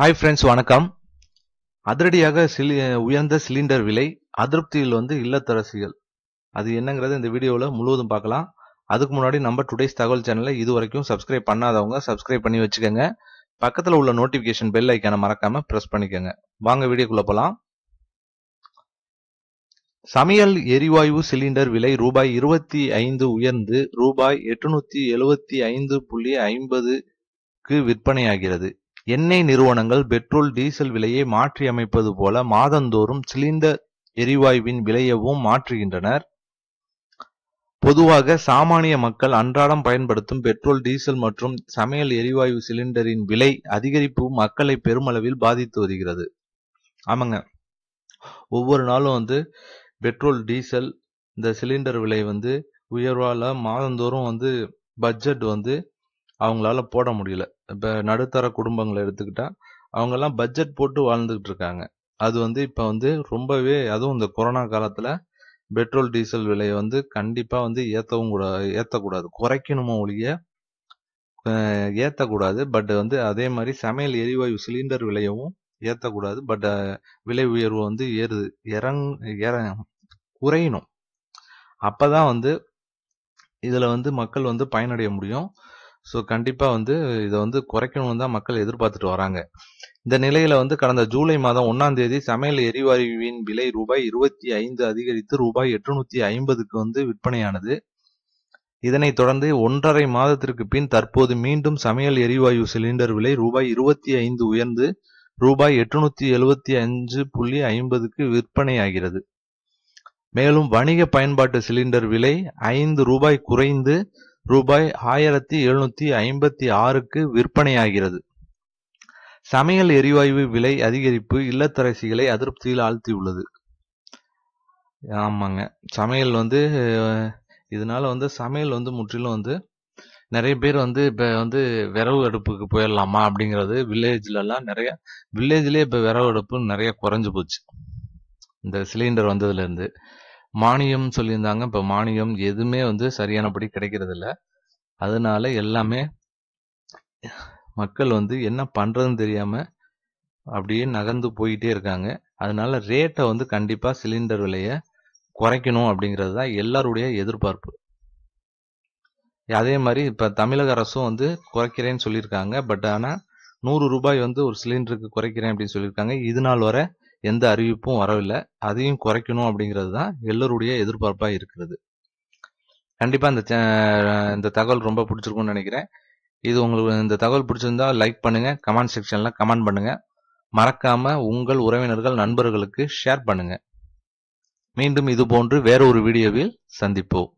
Hi friends வணக்கம் அதிரடியாக Chile உயர்ந்த சிலிண்டர் விலை அதிருப்தியில் வந்து இல்லத்தரசிகள் அது என்னங்கிறது இந்த வீடியோவில் முழுவதும் பார்க்கலாம் அதுக்கு முன்னாடி நம்ம டுடேஸ் தகவல் சேனலை இது வரைக்கும் சப்ஸ்கிரைப் பண்ணாதவங்க சப்ஸ்கிரைப் பண்ணி வச்சுக்கோங்க பக்கத்தில் உள்ள நோட்டிஃபிகேஷன் பெல் ஐக்கான மறக்காமல் ப்ரெஸ் பண்ணிக்கோங்க வாங்க வீடியோக்குள்ளே போகலாம் சமையல் எரிவாயு சிலிண்டர் விலை ரூபாய் இருபத்தி ஐந்து உயர்ந்து ரூபாய் எட்டுநூற்றி எழுபத்தி ஐந்து புள்ளி ஐம்பதுக்கு விற்பனையாகிறது எண்ணெய் நிறுவனங்கள் பெட்ரோல் டீசல் விலையை மாற்றியமைப்பது போல மாதந்தோறும் சிலிண்டர் எரிவாயுவின் விலையவும் மாற்றுகின்றனர் பொதுவாக சாமானிய மக்கள் அன்றாடம் பயன்படுத்தும் பெட்ரோல் டீசல் மற்றும் சமையல் எரிவாயு சிலிண்டரின் விலை அதிகரிப்பு மக்களை பெருமளவில் பாதித்து வருகிறது ஆமாங்க ஒவ்வொரு நாளும் வந்து பெட்ரோல் டீசல் இந்த சிலிண்டர் விலை வந்து உயர்வால் மாதந்தோறும் வந்து பட்ஜெட் வந்து அவங்களால போட முடியல இப்போ நடுத்தர குடும்பங்களை எடுத்துக்கிட்டா அவங்கெல்லாம் பட்ஜெட் போட்டு வாழ்ந்துகிட்டு இருக்காங்க அது வந்து இப்போ வந்து ரொம்பவே அதுவும் இந்த கொரோனா காலத்தில் பெட்ரோல் டீசல் விலையை வந்து கண்டிப்பாக வந்து ஏற்றவும் கூட ஏற்றக்கூடாது குறைக்கணுமோ ஒழிய ஏற்றக்கூடாது பட் வந்து அதே மாதிரி சமையல் எரிவாயு சிலிண்டர் விலையவும் ஏற்றக்கூடாது பட் விலை உயர்வு வந்து ஏறுது இறங் இற குறையணும் அப்போ தான் வந்து இதில் வந்து மக்கள் வந்து பயனடைய முடியும் ஸோ கண்டிப்பாக வந்து இதை வந்து குறைக்கணும்னு தான் மக்கள் எதிர்பார்த்துட்டு வராங்க இந்த நிலையில வந்து கடந்த ஜூலை மாதம் ஒன்னாம் தேதி சமையல் எரிவாயுவின் விலை ரூபாய் இருபத்தி ஐந்து அதிகரித்து ரூபாய் எட்நூத்தி ஐம்பதுக்கு வந்து விற்பனையானது இதனைத் தொடர்ந்து ஒன்றரை மாதத்திற்கு பின் தற்போது மீண்டும் சமையல் எரிவாயு சிலிண்டர் விலை ரூபாய் இருபத்தி ஐந்து உயர்ந்து ரூபாய் எட்நூத்தி எழுபத்தி அஞ்சு புள்ளி ஐம்பதுக்கு விற்பனையாகிறது மேலும் வணிக பயன்பாட்டு சிலிண்டர் விலை ஐந்து ரூபாய் குறைந்து ரூபாய் ஆயிரத்தி எழுநூத்தி ஐம்பத்தி ஆறுக்கு விற்பனையாகிறது சமையல் எரிவாயு விலை அதிகரிப்பு இல்லத்தரசிகளை அதிருப்தியில் ஆழ்த்தியுள்ளது ஆமாங்க சமையல் வந்து இதனால வந்து சமையல் வந்து முற்றிலும் வந்து நிறைய பேர் வந்து இப்போ வந்து விறகு அடுப்புக்கு போயிடலாமா அப்படிங்கிறது வில்லேஜ்லலாம் நிறைய வில்லேஜ்லேயே இப்போ விறகு அடுப்பு நிறைய குறைஞ்சு போச்சு இந்த சிலிண்டர் வந்ததுலேருந்து மானியம் சொல்லியிருந்தாங்க. இப்ப மானியம் எதுவுமே வந்து சரியானபடி கிடைக்கிறதில்ல. அதனால எல்லாமே மக்கள் வந்து என்ன பண்றதுன்னு தெரியாம, அப்படியே நகர்ந்து போயிட்டே இருக்காங்க. அதனால ரேட்டை வந்து கண்டிப்பா சிலிண்டர் விலைய குறைக்கணும் அப்படிங்கிறது தான் எல்லாருடைய எதிர்பார்ப்பு. அதே மாதிரி இப்ப தமிழக அரசும் வந்து குறைக்கிறேன்னு சொல்லியிருக்காங்க. பட் ஆனா நூறு ரூபாய் வந்து ஒரு சிலிண்டருக்கு குறைக்கிறேன் அப்படின்னு சொல்லியிருக்காங்க. இது நாள் வரை எந்த அறிவிப்பும் வரவில்லை அதையும் குறைக்கணும் அப்படிங்கிறது தான் எல்லோருடைய எதிர்பார்ப்பாக இருக்கிறது கண்டிப்பாக இந்த இந்த தகவல் ரொம்ப பிடிச்சிருக்கும்னு நினைக்கிறேன் இது உங்களுக்கு இந்த தகவல் பிடிச்சிருந்தா லைக் பண்ணுங்கள் கமெண்ட் செக்ஷனில் கமெண்ட் பண்ணுங்கள் மறக்காமல் உங்கள் உறவினர்கள் நண்பர்களுக்கு ஷேர் பண்ணுங்கள் மீண்டும் இது போன்று வேறொரு ஒரு வீடியோவில் சந்திப்போம்